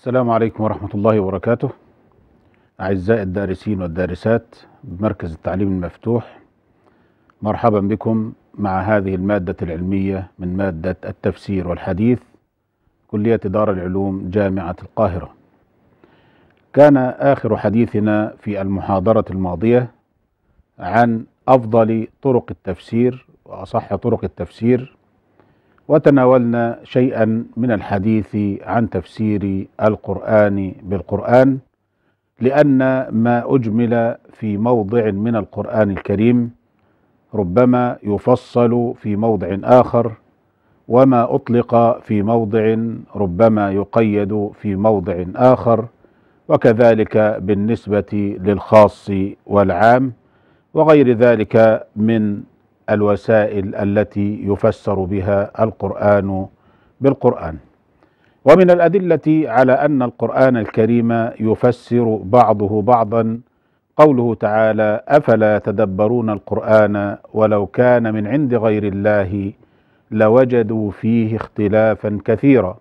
السلام عليكم ورحمة الله وبركاته أعزائي الدارسين والدارسات بمركز التعليم المفتوح مرحبا بكم مع هذه المادة العلمية من مادة التفسير والحديث كلية دار العلوم جامعة القاهرة كان آخر حديثنا في المحاضرة الماضية عن أفضل طرق التفسير وأصح طرق التفسير وتناولنا شيئا من الحديث عن تفسير القرآن بالقرآن لأن ما أجمل في موضع من القرآن الكريم ربما يفصل في موضع آخر وما أطلق في موضع ربما يقيد في موضع آخر وكذلك بالنسبة للخاص والعام وغير ذلك من الوسائل التي يفسر بها القرآن بالقرآن ومن الأدلة على أن القرآن الكريم يفسر بعضه بعضا قوله تعالى أفلا تدبرون القرآن ولو كان من عند غير الله لوجدوا فيه اختلافا كثيرا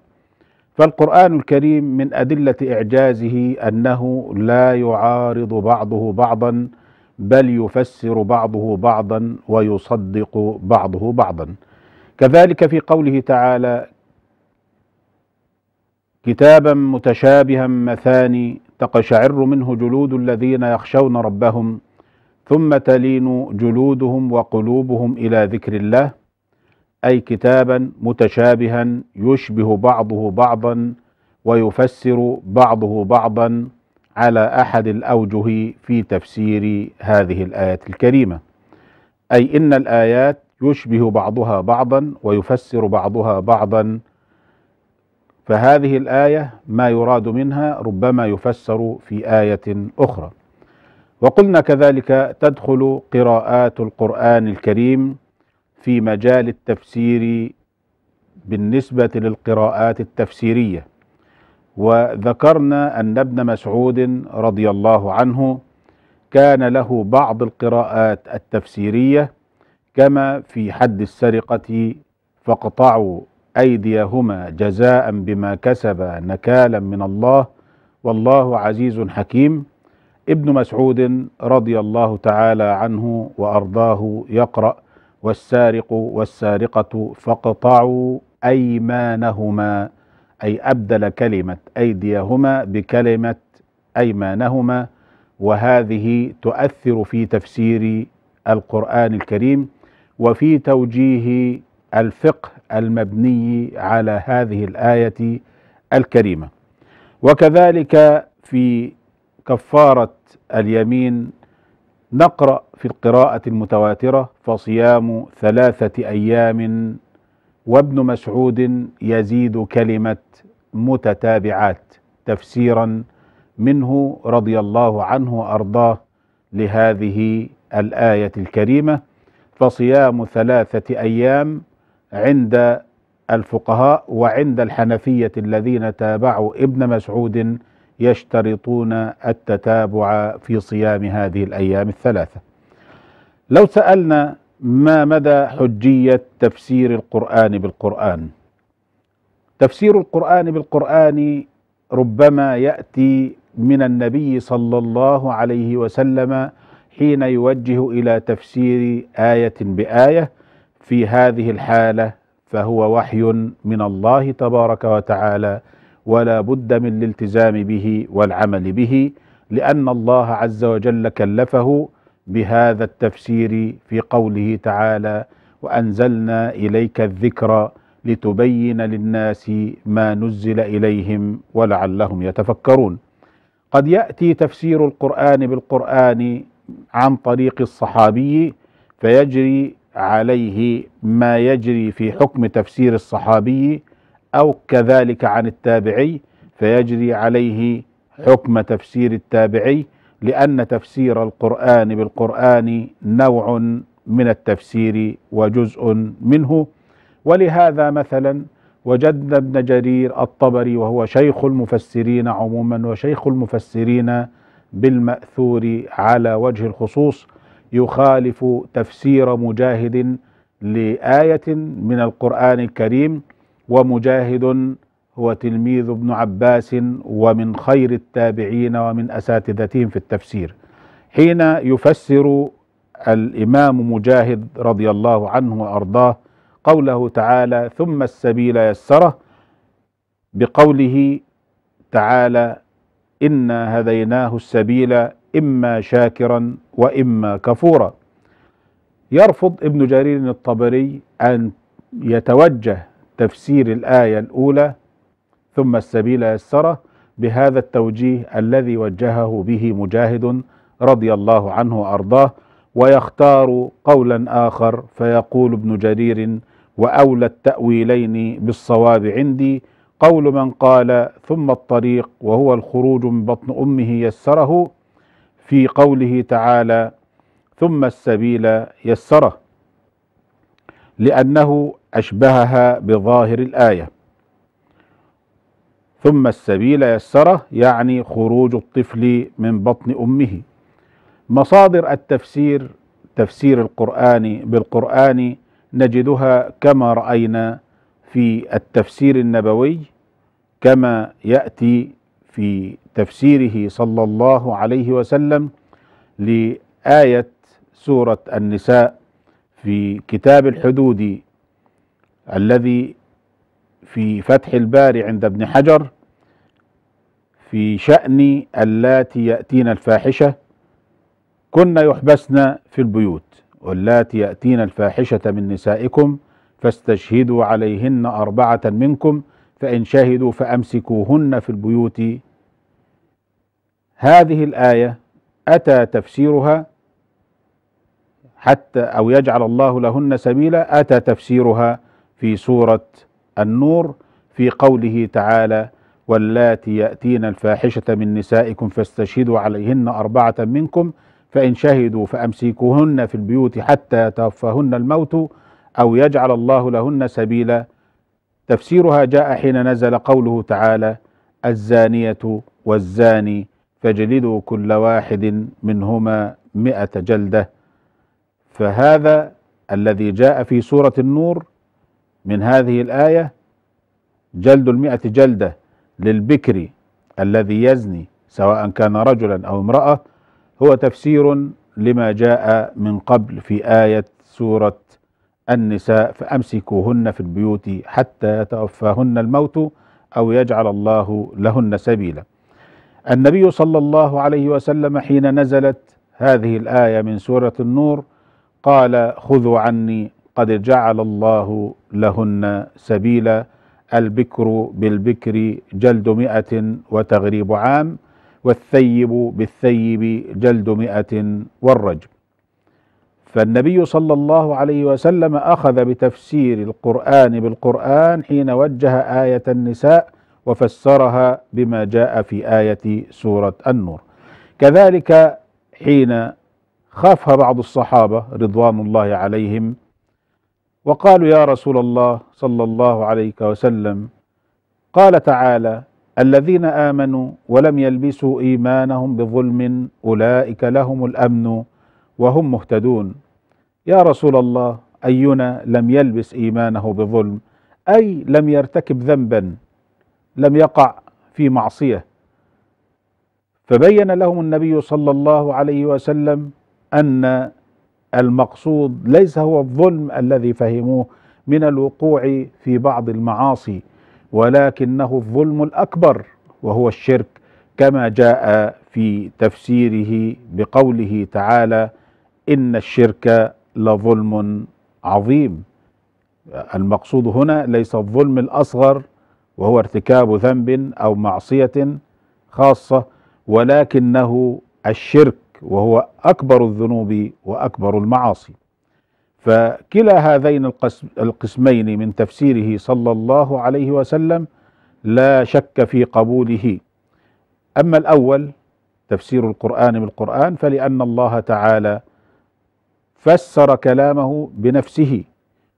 فالقرآن الكريم من أدلة إعجازه أنه لا يعارض بعضه بعضا بل يفسر بعضه بعضا ويصدق بعضه بعضا كذلك في قوله تعالى كتابا متشابها مثاني تقشعر منه جلود الذين يخشون ربهم ثم تلين جلودهم وقلوبهم الى ذكر الله اي كتابا متشابها يشبه بعضه بعضا ويفسر بعضه بعضا على احد الاوجه في تفسير هذه الايه الكريمه اي ان الايات يشبه بعضها بعضا ويفسر بعضها بعضا فهذه الايه ما يراد منها ربما يفسر في ايه اخرى وقلنا كذلك تدخل قراءات القران الكريم في مجال التفسير بالنسبه للقراءات التفسيريه وذكرنا أن ابن مسعود رضي الله عنه كان له بعض القراءات التفسيرية كما في حد السرقة فاقطعوا أيديهما جزاء بما كسب نكالا من الله والله عزيز حكيم ابن مسعود رضي الله تعالى عنه وأرضاه يقرأ والسارق والسارقة فاقطعوا أيمانهما أي أبدل كلمة أيديهما بكلمة أيمانهما وهذه تؤثر في تفسير القرآن الكريم وفي توجيه الفقه المبني على هذه الآية الكريمة وكذلك في كفارة اليمين نقرأ في القراءة المتواترة فصيام ثلاثة أيام وابن مسعود يزيد كلمه متتابعات تفسيرا منه رضي الله عنه ارضاه لهذه الايه الكريمه فصيام ثلاثه ايام عند الفقهاء وعند الحنفيه الذين تابعوا ابن مسعود يشترطون التتابع في صيام هذه الايام الثلاثه لو سالنا ما مدى حجية تفسير القرآن بالقرآن تفسير القرآن بالقرآن ربما يأتي من النبي صلى الله عليه وسلم حين يوجه إلى تفسير آية بآية في هذه الحالة فهو وحي من الله تبارك وتعالى ولا بد من الالتزام به والعمل به لأن الله عز وجل كلفه بهذا التفسير في قوله تعالى وانزلنا اليك الذكر لتبين للناس ما نزل اليهم ولعلهم يتفكرون قد ياتي تفسير القران بالقران عن طريق الصحابي فيجري عليه ما يجري في حكم تفسير الصحابي او كذلك عن التابعي فيجري عليه حكم تفسير التابعي لأن تفسير القرآن بالقرآن نوع من التفسير وجزء منه ولهذا مثلا وجدنا ابن جرير الطبري وهو شيخ المفسرين عموما وشيخ المفسرين بالمأثور على وجه الخصوص يخالف تفسير مجاهد لآية من القرآن الكريم ومجاهد هو تلميذ ابن عباس ومن خير التابعين ومن اساتذتهم في التفسير حين يفسر الامام مجاهد رضي الله عنه وارضاه قوله تعالى ثم السبيل يسره بقوله تعالى انا هديناه السبيل اما شاكرا واما كفورا يرفض ابن جرير الطبري ان يتوجه تفسير الايه الاولى ثم السبيل يسره بهذا التوجيه الذي وجهه به مجاهد رضي الله عنه وارضاه ويختار قولا اخر فيقول ابن جرير واولى التاويلين بالصواب عندي قول من قال ثم الطريق وهو الخروج من بطن امه يسره في قوله تعالى ثم السبيل يسره لانه اشبهها بظاهر الايه ثم السبيل يسره يعني خروج الطفل من بطن امه مصادر التفسير تفسير القران بالقران نجدها كما راينا في التفسير النبوي كما ياتي في تفسيره صلى الله عليه وسلم لايه سوره النساء في كتاب الحدود الذي في فتح الباري عند ابن حجر في شأن اللاتي يأتين الفاحشة كن يحبسن في البيوت واللاتي يأتين الفاحشة من نسائكم فاستشهدوا عليهن أربعة منكم فإن شهدوا فأمسكوهن في البيوت هذه الآية أتى تفسيرها حتى أو يجعل الله لهن سبيلا أتى تفسيرها في سورة النور في قوله تعالى واللاتي يأتين الفاحشة من نسائكم فاستشهدوا عليهن أربعة منكم فإن شهدوا فأمسكوهن في البيوت حتى يتوفهن الموت أو يجعل الله لهن سبيلا تفسيرها جاء حين نزل قوله تعالى الزانية والزاني فجلدوا كل واحد منهما مئة جلدة فهذا الذي جاء في سورة النور من هذه الآية جلد المئة جلدة للبكر الذي يزني سواء كان رجلا أو امرأة هو تفسير لما جاء من قبل في آية سورة النساء فأمسكوهن في البيوت حتى يتوفاهن الموت أو يجعل الله لهن سبيلا النبي صلى الله عليه وسلم حين نزلت هذه الآية من سورة النور قال خذوا عني قد جعل الله لهن سبيلا البكر بالبكر جلد مئة وتغريب عام والثيب بالثيب جلد مئة والرجم فالنبي صلى الله عليه وسلم أخذ بتفسير القرآن بالقرآن حين وجه آية النساء وفسرها بما جاء في آية سورة النور كذلك حين خاف بعض الصحابة رضوان الله عليهم وقالوا يا رسول الله صلى الله عليه وسلم قال تعالى الذين آمنوا ولم يلبسوا إيمانهم بظلم أولئك لهم الأمن وهم مهتدون يا رسول الله أينا لم يلبس إيمانه بظلم أي لم يرتكب ذنبا لم يقع في معصية فبين لهم النبي صلى الله عليه وسلم أن المقصود ليس هو الظلم الذي فهموه من الوقوع في بعض المعاصي ولكنه الظلم الاكبر وهو الشرك كما جاء في تفسيره بقوله تعالى ان الشرك لظلم عظيم المقصود هنا ليس الظلم الاصغر وهو ارتكاب ذنب او معصيه خاصه ولكنه الشرك الشرك وهو أكبر الذنوب وأكبر المعاصي فكلا هذين القسمين من تفسيره صلى الله عليه وسلم لا شك في قبوله أما الأول تفسير القرآن بالقرآن فلأن الله تعالى فسر كلامه بنفسه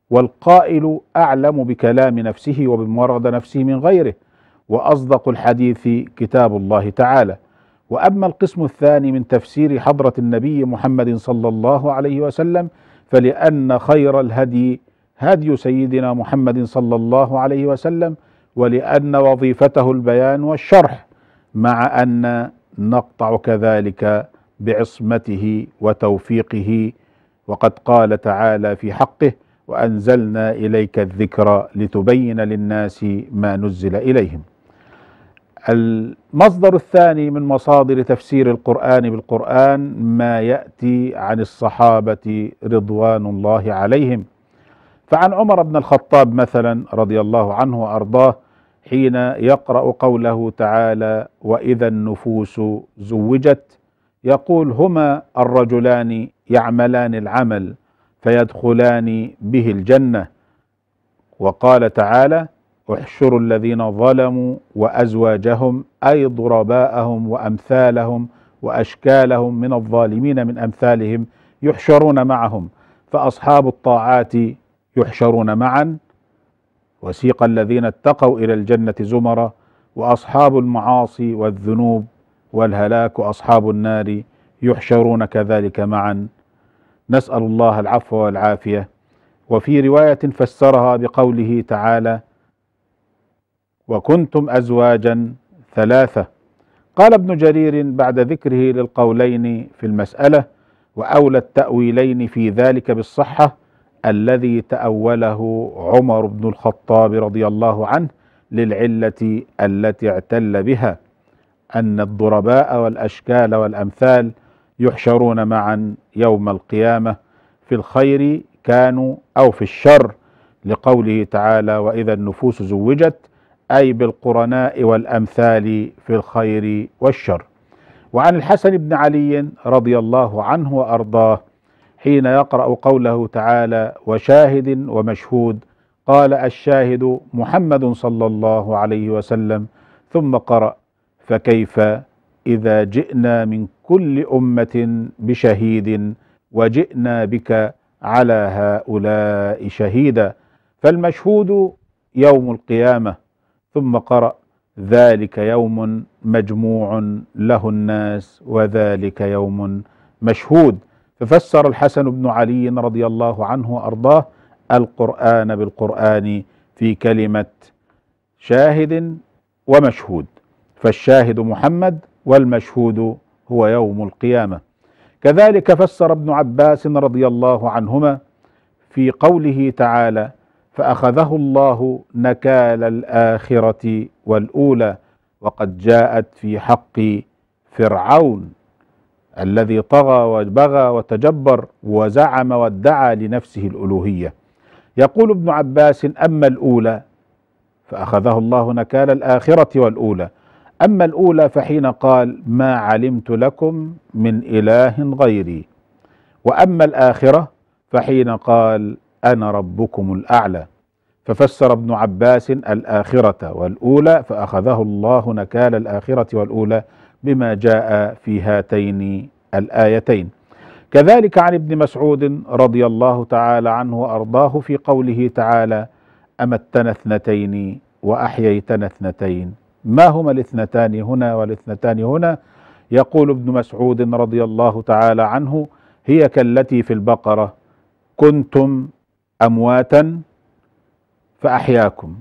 والقائل أعلم بكلام نفسه وبمرض نفسه من غيره وأصدق الحديث كتاب الله تعالى واما القسم الثاني من تفسير حضره النبي محمد صلى الله عليه وسلم فلان خير الهدي هدي سيدنا محمد صلى الله عليه وسلم ولان وظيفته البيان والشرح مع ان نقطع كذلك بعصمته وتوفيقه وقد قال تعالى في حقه وانزلنا اليك الذكر لتبين للناس ما نزل اليهم المصدر الثاني من مصادر تفسير القرآن بالقرآن ما يأتي عن الصحابة رضوان الله عليهم فعن عمر بن الخطاب مثلا رضي الله عنه وأرضاه حين يقرأ قوله تعالى وإذا النفوس زوجت يقول هما الرجلان يعملان العمل فيدخلان به الجنة وقال تعالى احشروا الذين ظلموا وازواجهم اي ضرباءهم وامثالهم واشكالهم من الظالمين من امثالهم يحشرون معهم فاصحاب الطاعات يحشرون معا وسيق الذين اتقوا الى الجنه زمرا واصحاب المعاصي والذنوب والهلاك واصحاب النار يحشرون كذلك معا نسال الله العفو والعافيه وفي روايه فسرها بقوله تعالى وكنتم أزواجا ثلاثة قال ابن جرير بعد ذكره للقولين في المسألة وأولى التأويلين في ذلك بالصحة الذي تأوله عمر بن الخطاب رضي الله عنه للعلة التي اعتل بها أن الضرباء والأشكال والأمثال يحشرون معا يوم القيامة في الخير كانوا أو في الشر لقوله تعالى وإذا النفوس زوجت أي بالقرناء والأمثال في الخير والشر وعن الحسن بن علي رضي الله عنه وأرضاه حين يقرأ قوله تعالى وشاهد ومشهود قال الشاهد محمد صلى الله عليه وسلم ثم قرأ فكيف إذا جئنا من كل أمة بشهيد وجئنا بك على هؤلاء شهيدا فالمشهود يوم القيامه ثم قرأ ذلك يوم مجموع له الناس وذلك يوم مشهود ففسر الحسن بن علي رضي الله عنه وارضاه القران بالقران في كلمه شاهد ومشهود فالشاهد محمد والمشهود هو يوم القيامه كذلك فسر ابن عباس رضي الله عنهما في قوله تعالى فأخذه الله نكال الآخرة والأولى وقد جاءت في حق فرعون الذي طغى وبغى وتجبر وزعم وادعى لنفسه الألوهية يقول ابن عباس أما الأولى فأخذه الله نكال الآخرة والأولى أما الأولى فحين قال ما علمت لكم من إله غيري وأما الآخرة فحين قال أنا ربكم الأعلى ففسر ابن عباس الآخرة والأولى فأخذه الله نكال الآخرة والأولى بما جاء في هاتين الآيتين كذلك عن ابن مسعود رضي الله تعالى عنه وأرضاه في قوله تعالى أمتنا اثنتين وأحييتنا اثنتين ما هما الاثنتان هنا والاثنتان هنا يقول ابن مسعود رضي الله تعالى عنه هي كالتي في البقرة كنتم امواتا فاحياكم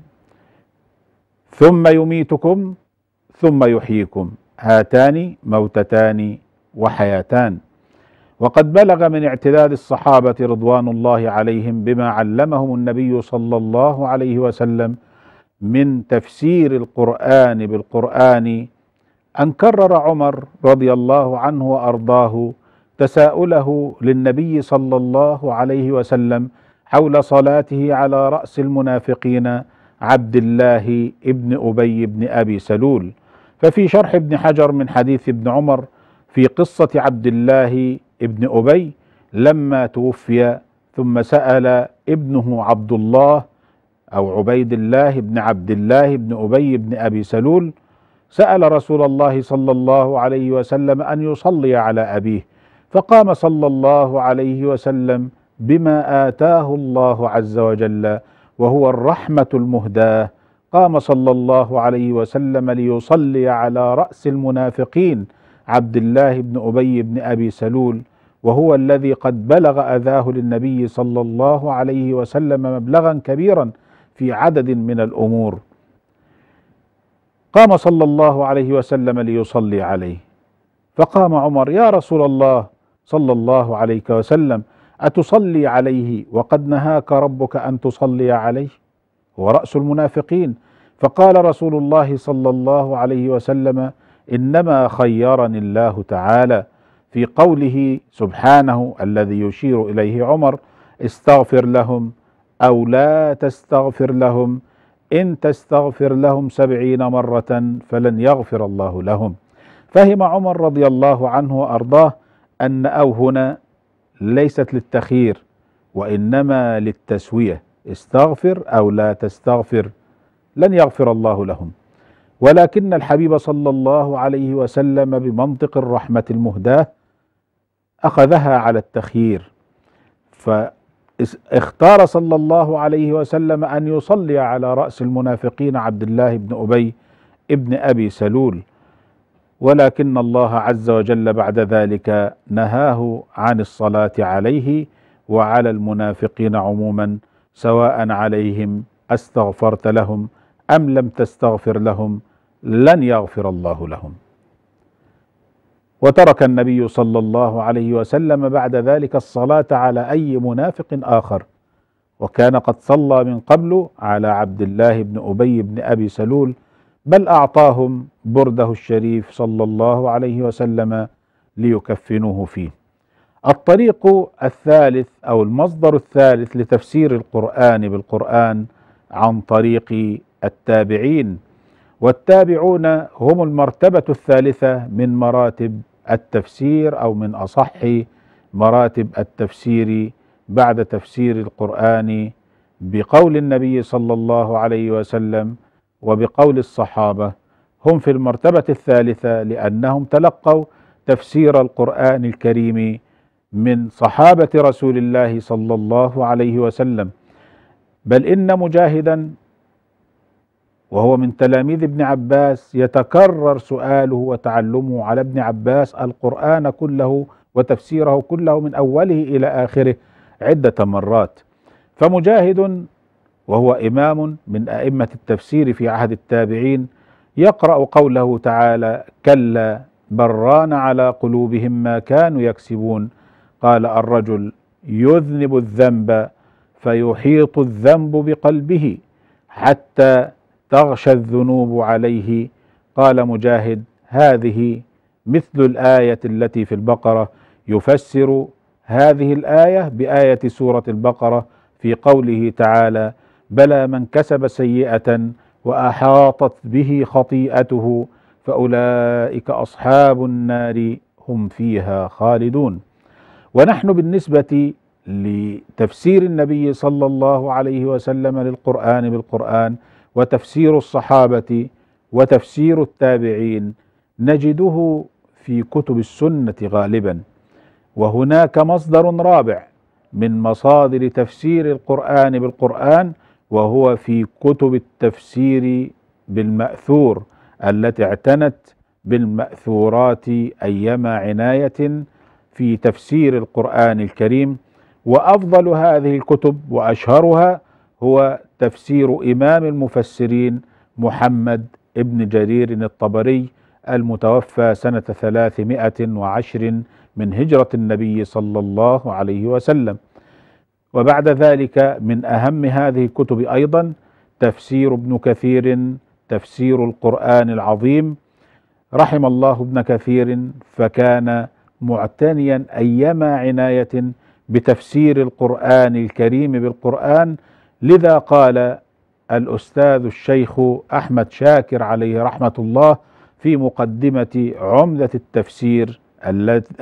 ثم يميتكم ثم يحييكم هاتان موتتان وحياتان وقد بلغ من اعتدال الصحابه رضوان الله عليهم بما علمهم النبي صلى الله عليه وسلم من تفسير القران بالقران ان كرر عمر رضي الله عنه وارضاه تساؤله للنبي صلى الله عليه وسلم حول صلاته على رأس المنافقين عبد الله ابن أبي بن أبي سلول ففي شرح ابن حجر من حديث ابن عمر في قصة عبد الله ابن أبي لما توفي ثم سأل ابنه عبد الله أو عبيد الله بن عبد الله بن أبي بن أبي سلول سأل رسول الله صلى الله عليه وسلم أن يصلي على أبيه فقام صلى الله عليه وسلم بما آتاه الله عز وجل وهو الرحمة المهداة قام صلى الله عليه وسلم ليصلي على رأس المنافقين عبد الله بن أبي بن أبي سلول وهو الذي قد بلغ أذاه للنبي صلى الله عليه وسلم مبلغا كبيرا في عدد من الأمور قام صلى الله عليه وسلم ليصلي عليه فقام عمر يا رسول الله صلى الله عليه وسلم أتصلي عليه وقد نهاك ربك أن تصلي عليه هو رأس المنافقين فقال رسول الله صلى الله عليه وسلم إنما خيرني الله تعالى في قوله سبحانه الذي يشير إليه عمر استغفر لهم أو لا تستغفر لهم إن تستغفر لهم سبعين مرة فلن يغفر الله لهم فهم عمر رضي الله عنه وأرضاه أن أو هنا ليست للتخيير وانما للتسويه استغفر او لا تستغفر لن يغفر الله لهم ولكن الحبيب صلى الله عليه وسلم بمنطق الرحمه المهداه اخذها على التخيير فاختار صلى الله عليه وسلم ان يصلي على راس المنافقين عبد الله بن ابي ابن ابي سلول ولكن الله عز وجل بعد ذلك نهاه عن الصلاة عليه وعلى المنافقين عموما سواء عليهم استغفرت لهم أم لم تستغفر لهم لن يغفر الله لهم وترك النبي صلى الله عليه وسلم بعد ذلك الصلاة على أي منافق آخر وكان قد صلى من قبل على عبد الله بن أبي بن أبي سلول بل أعطاهم برده الشريف صلى الله عليه وسلم ليكفنوه فيه. الطريق الثالث أو المصدر الثالث لتفسير القرآن بالقرآن عن طريق التابعين والتابعون هم المرتبة الثالثة من مراتب التفسير أو من أصح مراتب التفسير بعد تفسير القرآن بقول النبي صلى الله عليه وسلم وبقول الصحابة هم في المرتبة الثالثة لأنهم تلقوا تفسير القرآن الكريم من صحابة رسول الله صلى الله عليه وسلم بل إن مجاهدا وهو من تلاميذ ابن عباس يتكرر سؤاله وتعلمه على ابن عباس القرآن كله وتفسيره كله من أوله إلى آخره عدة مرات فمجاهد وهو إمام من أئمة التفسير في عهد التابعين يقرأ قوله تعالى كلا بران على قلوبهم ما كانوا يكسبون قال الرجل يذنب الذنب فيحيط الذنب بقلبه حتى تغشى الذنوب عليه قال مجاهد هذه مثل الآية التي في البقرة يفسر هذه الآية بآية سورة البقرة في قوله تعالى بلى من كسب سيئة وأحاطت به خطيئته فأولئك أصحاب النار هم فيها خالدون ونحن بالنسبة لتفسير النبي صلى الله عليه وسلم للقرآن بالقرآن وتفسير الصحابة وتفسير التابعين نجده في كتب السنة غالبا وهناك مصدر رابع من مصادر تفسير القرآن بالقرآن وهو في كتب التفسير بالمأثور التي اعتنت بالمأثورات أيما عناية في تفسير القرآن الكريم وأفضل هذه الكتب وأشهرها هو تفسير إمام المفسرين محمد ابن جرير الطبري المتوفى سنة 310 من هجرة النبي صلى الله عليه وسلم وبعد ذلك من أهم هذه الكتب أيضا تفسير ابن كثير تفسير القرآن العظيم رحم الله ابن كثير فكان معتنيا أيما عناية بتفسير القرآن الكريم بالقرآن لذا قال الأستاذ الشيخ أحمد شاكر عليه رحمة الله في مقدمة عمدة التفسير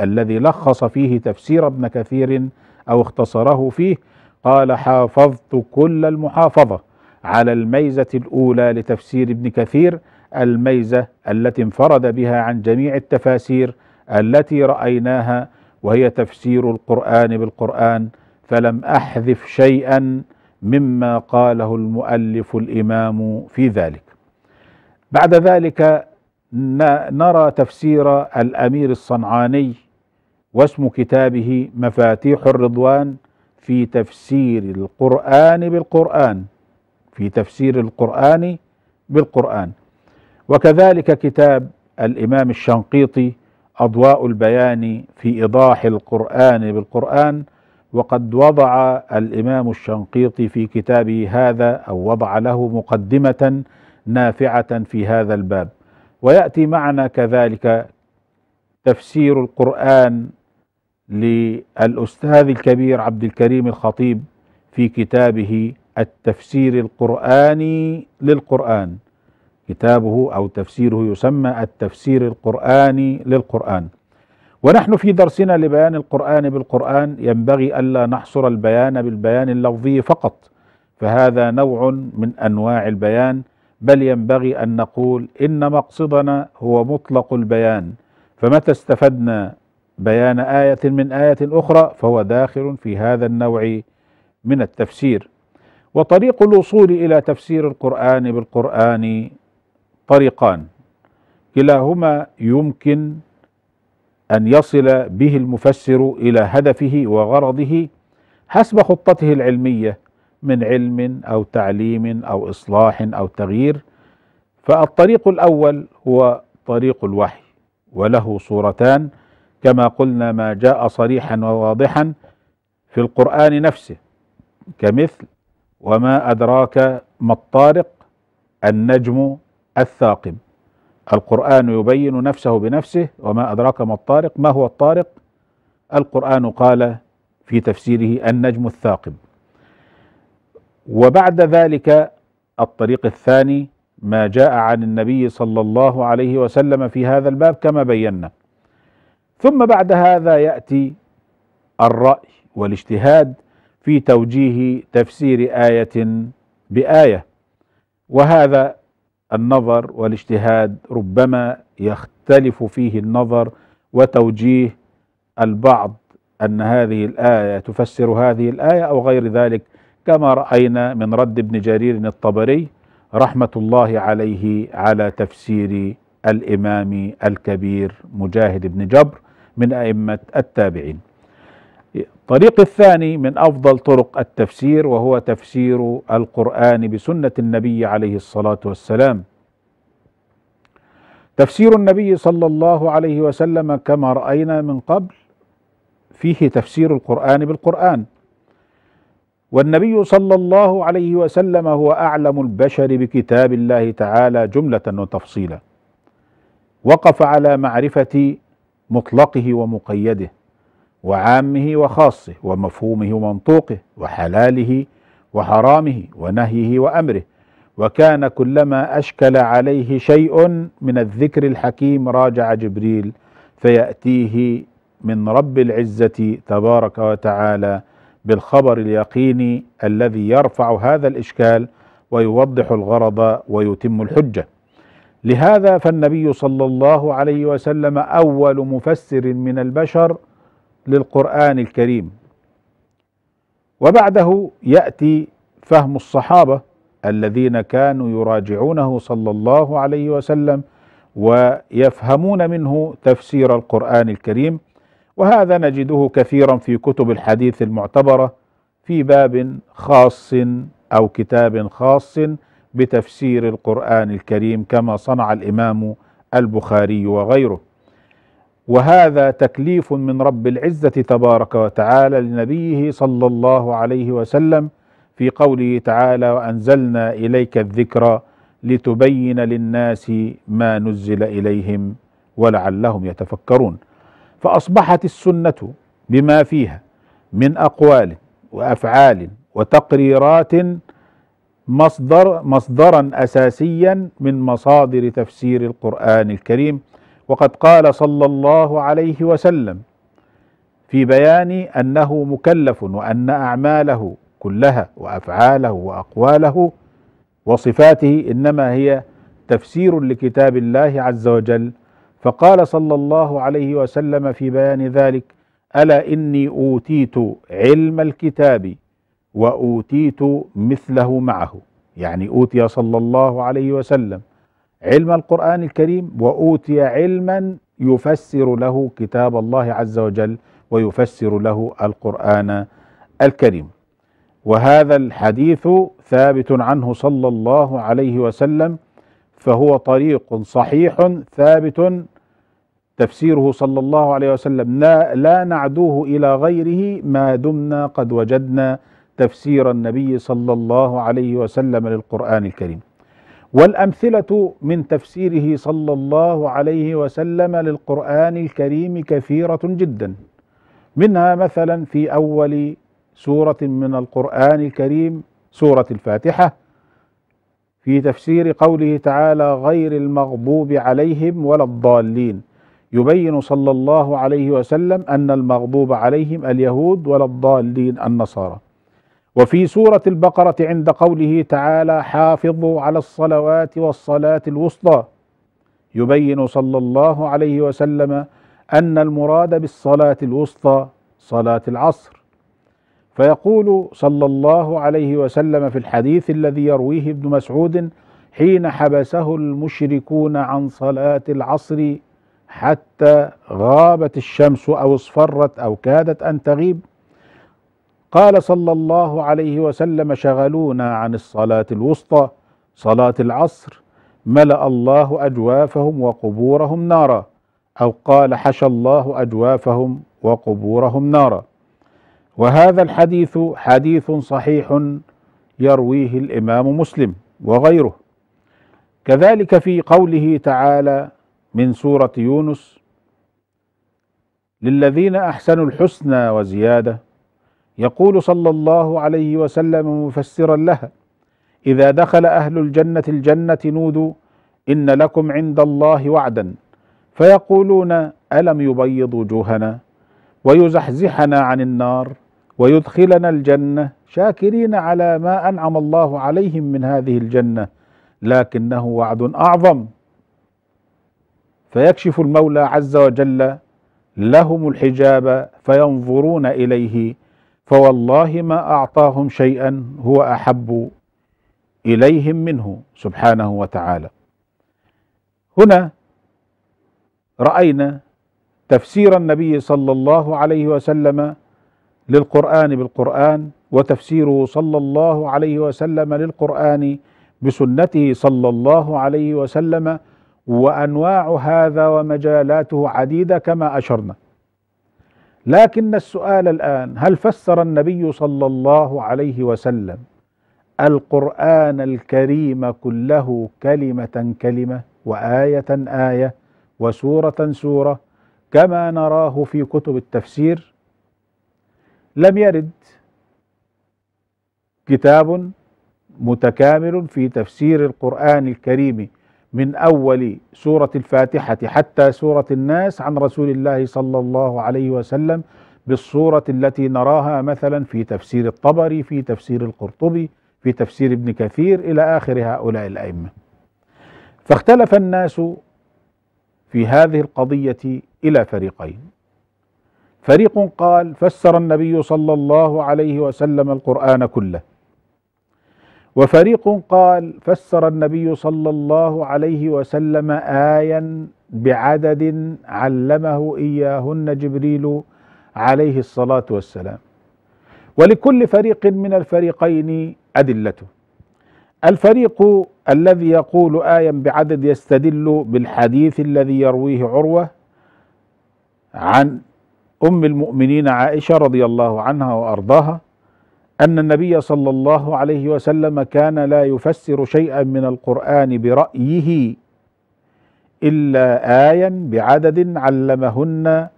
الذي لخص فيه تفسير ابن كثير أو اختصره فيه قال حافظت كل المحافظة على الميزة الأولى لتفسير ابن كثير الميزة التي انفرد بها عن جميع التفاسير التي رأيناها وهي تفسير القرآن بالقرآن فلم أحذف شيئا مما قاله المؤلف الإمام في ذلك بعد ذلك نرى تفسير الأمير الصنعاني واسم كتابه مفاتيح الرضوان في تفسير القرآن بالقرآن في تفسير القرآن بالقرآن وكذلك كتاب الإمام الشنقيطي أضواء البيان في إيضاح القرآن بالقرآن وقد وضع الإمام الشنقيطي في كتابه هذا أو وضع له مقدمة نافعة في هذا الباب ويأتي معنا كذلك تفسير القرآن للأستاذ الكبير عبد الكريم الخطيب في كتابه التفسير القرآني للقرآن كتابه أو تفسيره يسمى التفسير القرآني للقرآن ونحن في درسنا لبيان القرآن بالقرآن ينبغي ألا نحصر البيان بالبيان اللفظي فقط فهذا نوع من أنواع البيان بل ينبغي أن نقول إن مقصدنا هو مطلق البيان فمتى استفدنا بيان آية من آية أخرى فهو داخل في هذا النوع من التفسير وطريق الوصول إلى تفسير القرآن بالقرآن طريقان كلاهما يمكن أن يصل به المفسر إلى هدفه وغرضه حسب خطته العلمية من علم أو تعليم أو إصلاح أو تغيير فالطريق الأول هو طريق الوحي وله صورتان كما قلنا ما جاء صريحا وواضحا في القرآن نفسه كمثل وما أدراك ما الطارق النجم الثاقب القرآن يبين نفسه بنفسه وما أدراك ما الطارق ما هو الطارق القرآن قال في تفسيره النجم الثاقب وبعد ذلك الطريق الثاني ما جاء عن النبي صلى الله عليه وسلم في هذا الباب كما بينا ثم بعد هذا ياتي الراي والاجتهاد في توجيه تفسير ايه بايه وهذا النظر والاجتهاد ربما يختلف فيه النظر وتوجيه البعض ان هذه الايه تفسر هذه الايه او غير ذلك كما راينا من رد ابن جرير الطبري رحمه الله عليه على تفسير الامام الكبير مجاهد بن جبر من أئمة التابعين الطريق الثاني من أفضل طرق التفسير وهو تفسير القرآن بسنة النبي عليه الصلاة والسلام تفسير النبي صلى الله عليه وسلم كما رأينا من قبل فيه تفسير القرآن بالقرآن والنبي صلى الله عليه وسلم هو أعلم البشر بكتاب الله تعالى جملة وتفصيلا وقف على معرفة مطلقه ومقيده وعامه وخاصه ومفهومه ومنطوقه وحلاله وحرامه ونهيه وامره وكان كلما اشكل عليه شيء من الذكر الحكيم راجع جبريل فياتيه من رب العزه تبارك وتعالى بالخبر اليقيني الذي يرفع هذا الاشكال ويوضح الغرض ويتم الحجه لهذا فالنبي صلى الله عليه وسلم اول مفسر من البشر للقران الكريم وبعده ياتي فهم الصحابه الذين كانوا يراجعونه صلى الله عليه وسلم ويفهمون منه تفسير القران الكريم وهذا نجده كثيرا في كتب الحديث المعتبره في باب خاص او كتاب خاص بتفسير القرآن الكريم كما صنع الإمام البخاري وغيره وهذا تكليف من رب العزة تبارك وتعالى لنبيه صلى الله عليه وسلم في قوله تعالى وأنزلنا إليك الذكرى لتبين للناس ما نزل إليهم ولعلهم يتفكرون فأصبحت السنة بما فيها من أقوال وأفعال وتقريرات مصدر مصدرا اساسيا من مصادر تفسير القران الكريم وقد قال صلى الله عليه وسلم في بيان انه مكلف وان اعماله كلها وافعاله واقواله وصفاته انما هي تفسير لكتاب الله عز وجل فقال صلى الله عليه وسلم في بيان ذلك الا اني اوتيت علم الكتاب وأوتيت مثله معه يعني أوتي صلى الله عليه وسلم علم القرآن الكريم وأوتي علما يفسر له كتاب الله عز وجل ويفسر له القرآن الكريم وهذا الحديث ثابت عنه صلى الله عليه وسلم فهو طريق صحيح ثابت تفسيره صلى الله عليه وسلم لا, لا نعدوه إلى غيره ما دمنا قد وجدنا تفسير النبي صلى الله عليه وسلم للقرآن الكريم والأمثلة من تفسيره صلى الله عليه وسلم للقرآن الكريم كثيرة جدا منها مثلا في أول سورة من القرآن الكريم سورة الفاتحة في تفسير قوله تعالى غير المغضوب عليهم ولا الضالين يبين صلى الله عليه وسلم أن المغضوب عليهم اليهود ولا الضالين النصارى وفي سورة البقرة عند قوله تعالى حافظوا على الصلوات والصلاة الوسطى يبين صلى الله عليه وسلم أن المراد بالصلاة الوسطى صلاة العصر فيقول صلى الله عليه وسلم في الحديث الذي يرويه ابن مسعود حين حبسه المشركون عن صلاة العصر حتى غابت الشمس أو اصفرت أو كادت أن تغيب قال صلى الله عليه وسلم شغلونا عن الصلاة الوسطى صلاة العصر ملأ الله أجوافهم وقبورهم نارا أو قال حشى الله أجوافهم وقبورهم نارا وهذا الحديث حديث صحيح يرويه الإمام مسلم وغيره كذلك في قوله تعالى من سورة يونس للذين أحسنوا الحسنى وزيادة يقول صلى الله عليه وسلم مفسرا لها اذا دخل اهل الجنه الجنه نودوا ان لكم عند الله وعدا فيقولون الم يبيض وجوهنا ويزحزحنا عن النار ويدخلنا الجنه شاكرين على ما انعم الله عليهم من هذه الجنه لكنه وعد اعظم فيكشف المولى عز وجل لهم الحجاب فينظرون اليه فوالله ما أعطاهم شيئا هو أحب إليهم منه سبحانه وتعالى هنا رأينا تفسير النبي صلى الله عليه وسلم للقرآن بالقرآن وتفسيره صلى الله عليه وسلم للقرآن بسنته صلى الله عليه وسلم وأنواع هذا ومجالاته عديدة كما أشرنا لكن السؤال الان هل فسر النبي صلى الله عليه وسلم القران الكريم كله كلمه كلمه وايه ايه وسوره سوره كما نراه في كتب التفسير لم يرد كتاب متكامل في تفسير القران الكريم من اول سوره الفاتحه حتى سوره الناس عن رسول الله صلى الله عليه وسلم بالصوره التي نراها مثلا في تفسير الطبري في تفسير القرطبي في تفسير ابن كثير الى اخر هؤلاء الائمه. فاختلف الناس في هذه القضيه الى فريقين. فريق قال فسر النبي صلى الله عليه وسلم القران كله وفريق قال فسر النبي صلى الله عليه وسلم آيا بعدد علمه إياهن جبريل عليه الصلاة والسلام ولكل فريق من الفريقين أدلته الفريق الذي يقول آيا بعدد يستدل بالحديث الذي يرويه عروة عن أم المؤمنين عائشة رضي الله عنها وأرضاها أن النبي صلى الله عليه وسلم كان لا يفسر شيئا من القرآن برأيه إلا آيا بعدد علمهن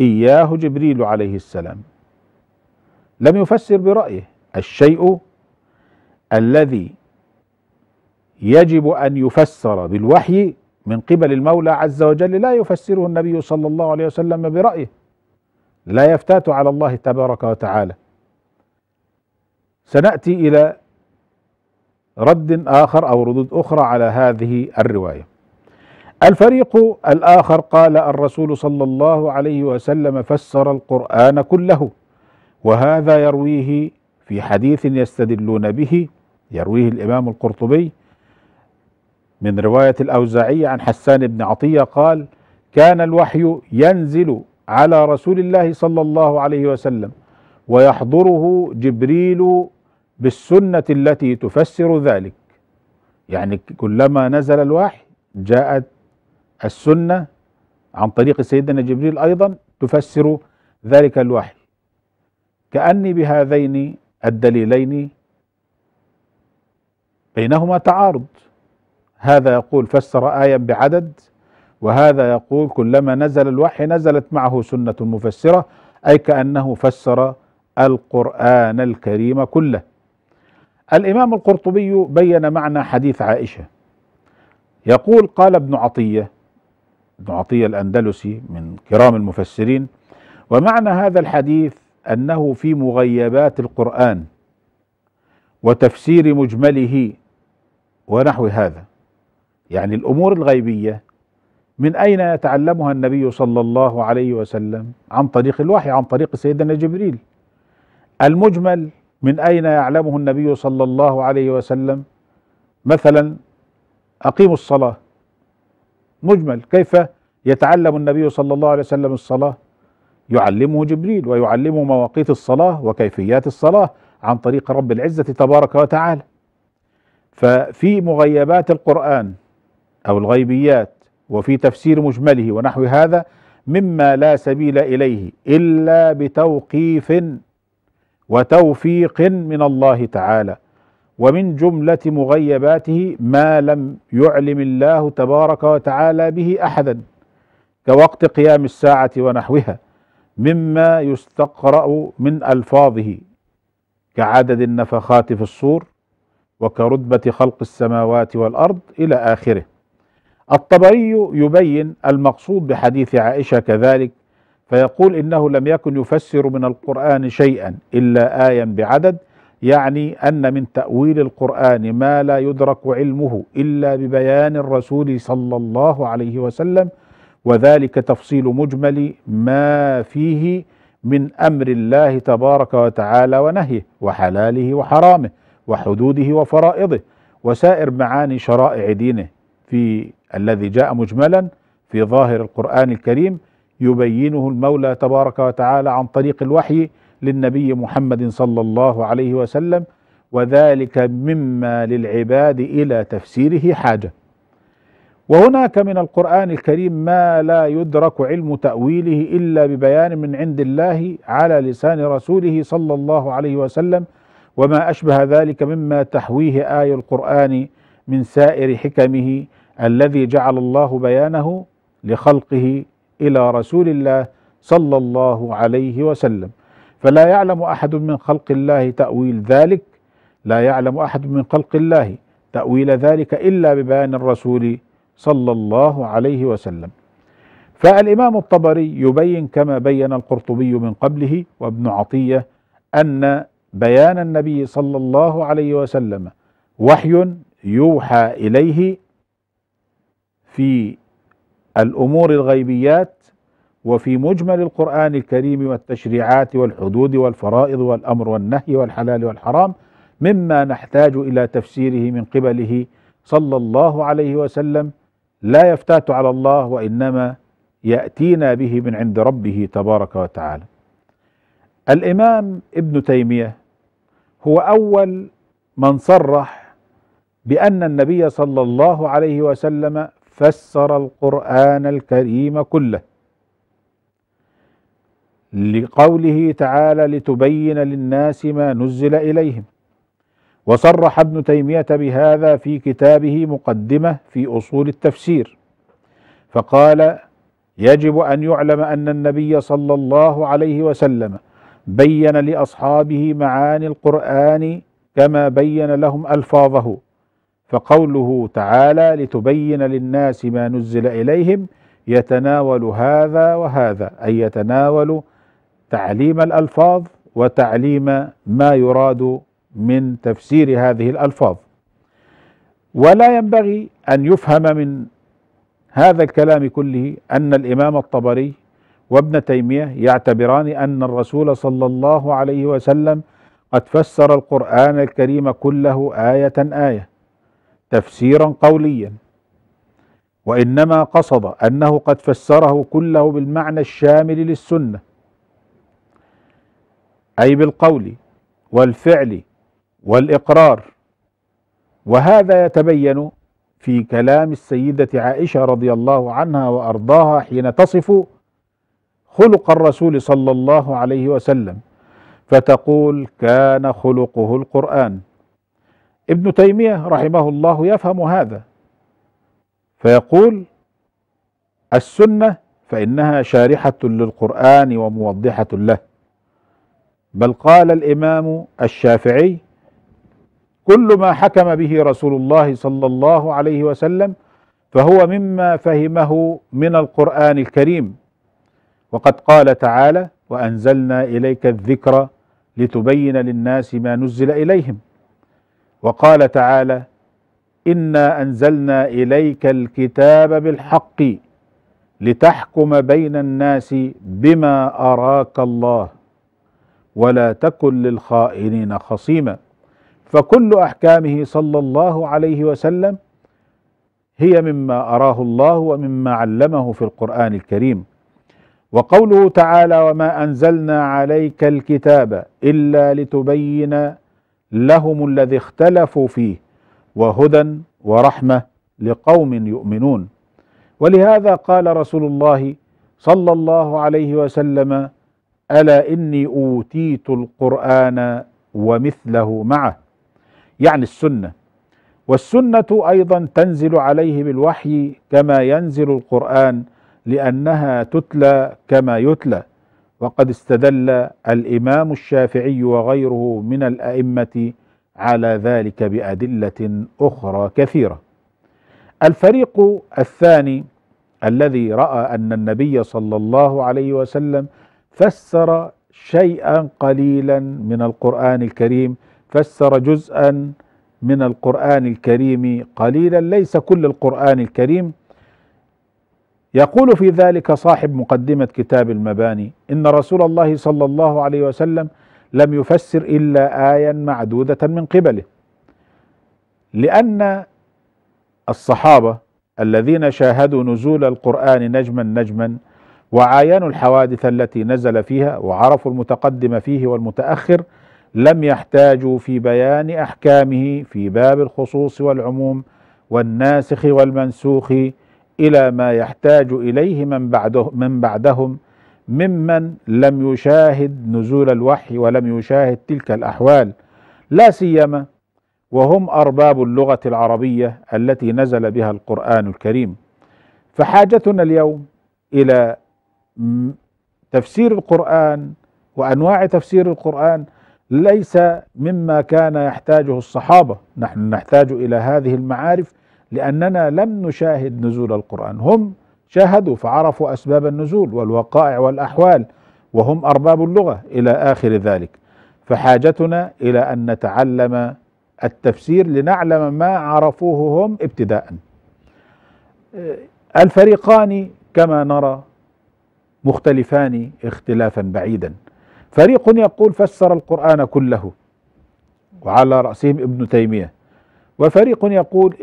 إياه جبريل عليه السلام لم يفسر برأيه الشيء الذي يجب أن يفسر بالوحي من قبل المولى عز وجل لا يفسره النبي صلى الله عليه وسلم برأيه لا يفتات على الله تبارك وتعالى سناتي الى رد اخر او ردود اخرى على هذه الروايه الفريق الاخر قال الرسول صلى الله عليه وسلم فسر القران كله وهذا يرويه في حديث يستدلون به يرويه الامام القرطبي من روايه الاوزاعي عن حسان بن عطيه قال كان الوحي ينزل على رسول الله صلى الله عليه وسلم ويحضره جبريل بالسنة التي تفسر ذلك يعني كلما نزل الوحي جاءت السنة عن طريق سيدنا جبريل أيضا تفسر ذلك الوحي كأني بهذين الدليلين بينهما تعارض هذا يقول فسر آية بعدد وهذا يقول كلما نزل الوحي نزلت معه سنة مفسرة أي كأنه فسر القرآن الكريم كله الإمام القرطبي بين معنى حديث عائشة يقول قال ابن عطية ابن عطية الأندلسي من كرام المفسرين ومعنى هذا الحديث أنه في مغيبات القرآن وتفسير مجمله ونحو هذا يعني الأمور الغيبية من أين يتعلمها النبي صلى الله عليه وسلم عن طريق الوحي عن طريق سيدنا جبريل المجمل من أين يعلمه النبي صلى الله عليه وسلم مثلا أقيموا الصلاة مجمل كيف يتعلم النبي صلى الله عليه وسلم الصلاة يعلمه جبريل ويعلمه مواقيت الصلاة وكيفيات الصلاة عن طريق رب العزة تبارك وتعالى ففي مغيبات القرآن أو الغيبيات وفي تفسير مجمله ونحو هذا مما لا سبيل إليه إلا بتوقيف وتوفيق من الله تعالى ومن جملة مغيباته ما لم يعلم الله تبارك وتعالى به أحدا كوقت قيام الساعة ونحوها مما يستقرأ من ألفاظه كعدد النفخات في الصور وكرتبة خلق السماوات والأرض إلى آخره الطبري يبين المقصود بحديث عائشة كذلك فيقول إنه لم يكن يفسر من القرآن شيئا إلا آيا بعدد يعني أن من تأويل القرآن ما لا يدرك علمه إلا ببيان الرسول صلى الله عليه وسلم وذلك تفصيل مجمل ما فيه من أمر الله تبارك وتعالى ونهيه وحلاله وحرامه وحدوده وفرائضه وسائر معاني شرائع دينه في الذي جاء مجملا في ظاهر القرآن الكريم يبينه المولى تبارك وتعالى عن طريق الوحي للنبي محمد صلى الله عليه وسلم وذلك مما للعباد الى تفسيره حاجه وهناك من القران الكريم ما لا يدرك علم تاويله الا ببيان من عند الله على لسان رسوله صلى الله عليه وسلم وما اشبه ذلك مما تحويه اي القران من سائر حكمه الذي جعل الله بيانه لخلقه إلى رسول الله صلى الله عليه وسلم فلا يعلم أحد من خلق الله تأويل ذلك لا يعلم أحد من خلق الله تأويل ذلك إلا ببيان الرسول صلى الله عليه وسلم فالإمام الطبري يبين كما بين القرطبي من قبله وابن عطية أن بيان النبي صلى الله عليه وسلم وحي يوحى إليه في الأمور الغيبيات وفي مجمل القرآن الكريم والتشريعات والحدود والفرائض والأمر والنهي والحلال والحرام مما نحتاج إلى تفسيره من قبله صلى الله عليه وسلم لا يفتات على الله وإنما يأتينا به من عند ربه تبارك وتعالى الإمام ابن تيمية هو أول من صرح بأن النبي صلى الله عليه وسلم فسر القرآن الكريم كله لقوله تعالى لتبين للناس ما نزل إليهم وصرح ابن تيمية بهذا في كتابه مقدمة في أصول التفسير فقال يجب أن يعلم أن النبي صلى الله عليه وسلم بين لأصحابه معاني القرآن كما بين لهم ألفاظه فقوله تعالى لتبين للناس ما نزل اليهم يتناول هذا وهذا اي يتناول تعليم الالفاظ وتعليم ما يراد من تفسير هذه الالفاظ ولا ينبغي ان يفهم من هذا الكلام كله ان الامام الطبري وابن تيميه يعتبران ان الرسول صلى الله عليه وسلم قد فسر القران الكريم كله ايه ايه تفسيرا قوليا وانما قصد انه قد فسره كله بالمعنى الشامل للسنه اي بالقول والفعل والاقرار وهذا يتبين في كلام السيده عائشه رضي الله عنها وارضاها حين تصف خلق الرسول صلى الله عليه وسلم فتقول كان خلقه القران ابن تيمية رحمه الله يفهم هذا فيقول السنة فإنها شارحة للقرآن وموضحة له بل قال الإمام الشافعي كل ما حكم به رسول الله صلى الله عليه وسلم فهو مما فهمه من القرآن الكريم وقد قال تعالى وأنزلنا إليك الذكر لتبين للناس ما نزل إليهم وقال تعالى انا انزلنا اليك الكتاب بالحق لتحكم بين الناس بما اراك الله ولا تكن للخائنين خصيما فكل احكامه صلى الله عليه وسلم هي مما اراه الله ومما علمه في القران الكريم وقوله تعالى وما انزلنا عليك الكتاب الا لتبين لهم الذي اختلفوا فيه وهدى ورحمه لقوم يؤمنون ولهذا قال رسول الله صلى الله عليه وسلم الا اني اوتيت القران ومثله معه يعني السنه والسنه ايضا تنزل عليه بالوحي كما ينزل القران لانها تتلى كما يتلى وقد استدل الامام الشافعي وغيره من الائمه على ذلك بادله اخرى كثيره الفريق الثاني الذي راى ان النبي صلى الله عليه وسلم فسر شيئا قليلا من القران الكريم فسر جزءا من القران الكريم قليلا ليس كل القران الكريم يقول في ذلك صاحب مقدمة كتاب المباني إن رسول الله صلى الله عليه وسلم لم يفسر إلا آيا معدودة من قبله لأن الصحابة الذين شاهدوا نزول القرآن نجما نجما وعاينوا الحوادث التي نزل فيها وعرفوا المتقدم فيه والمتأخر لم يحتاجوا في بيان أحكامه في باب الخصوص والعموم والناسخ والمنسوخ الى ما يحتاج اليه من بعده من بعدهم ممن لم يشاهد نزول الوحي ولم يشاهد تلك الاحوال لا سيما وهم ارباب اللغه العربيه التي نزل بها القران الكريم فحاجتنا اليوم الى تفسير القران وانواع تفسير القران ليس مما كان يحتاجه الصحابه نحن نحتاج الى هذه المعارف لأننا لم نشاهد نزول القرآن هم شاهدوا فعرفوا أسباب النزول والوقائع والأحوال وهم أرباب اللغة إلى آخر ذلك فحاجتنا إلى أن نتعلم التفسير لنعلم ما عرفوه هم ابتداء أه، الفريقان كما نرى مختلفان اختلافا بعيدا فريق يقول فسر القرآن كله وعلى رأسهم ابن تيمية وفريق يقول